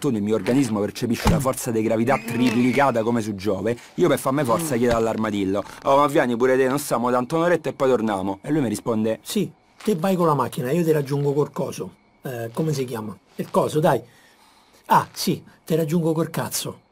tutto il mio organismo percepisce la forza di gravità triplicata come su Giove, io per farmi forza chiedo all'armadillo, oh ma vieni pure te, non stiamo tanto un'oretta e poi torniamo. E lui mi risponde, sì, te vai con la macchina, io ti raggiungo col coso. Eh, come si chiama? Il coso, dai. Ah, sì, te raggiungo col cazzo.